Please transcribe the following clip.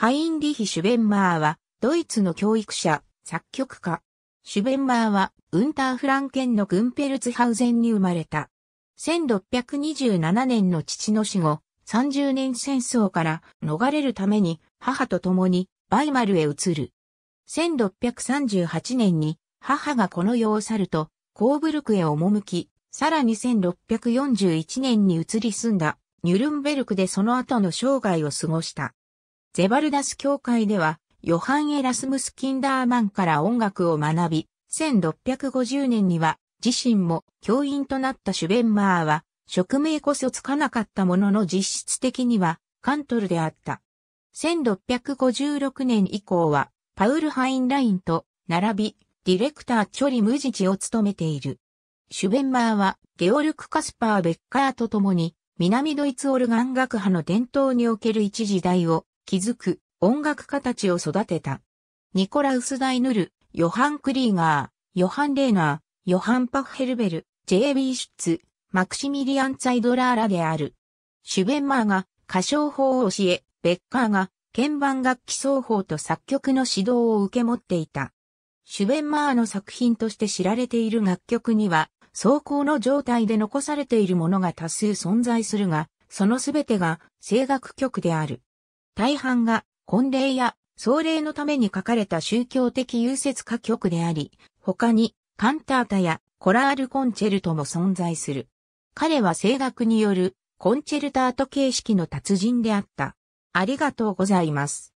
ハインリヒ・シュベンマーは、ドイツの教育者、作曲家。シュベンマーは、ウンターフランケンのグンペルツハウゼンに生まれた。1627年の父の死後、30年戦争から逃れるために母と共にバイマルへ移る。1638年に母がこの世を去ると、コーブルクへ赴き、さらに1641年に移り住んだニュルンベルクでその後の生涯を過ごした。ゼバルダス教会では、ヨハン・エラスムス・キンダーマンから音楽を学び、1650年には自身も教員となったシュベンマーは、職名こそつかなかったものの実質的にはカントルであった。1656年以降は、パウル・ハインラインと並び、ディレクターチョリ・ムジチを務めている。シュベンマーは、ゲオルク・カスパー・ベッカーと共に、南ドイツオルガン学派の伝統における一時代を築く音楽家たちを育てた。ニコラウス・ダイヌル、ヨハン・クリーガー、ヨハン・レーナー、ヨハン・パッヘルベル、J.B. シュッツ、マクシミリアン・ツァイドラーらである。シュベンマーが歌唱法を教え、ベッカーが鍵盤楽器奏法と作曲の指導を受け持っていた。シュベンマーの作品として知られている楽曲には、走行の状態で残されているものが多数存在するが、そのすべてが声楽曲である。大半が婚礼や壮礼のために書かれた宗教的優説歌曲であり、他にカンタータやコラールコンチェルトも存在する。彼は声楽によるコンチェルタート形式の達人であった。ありがとうございます。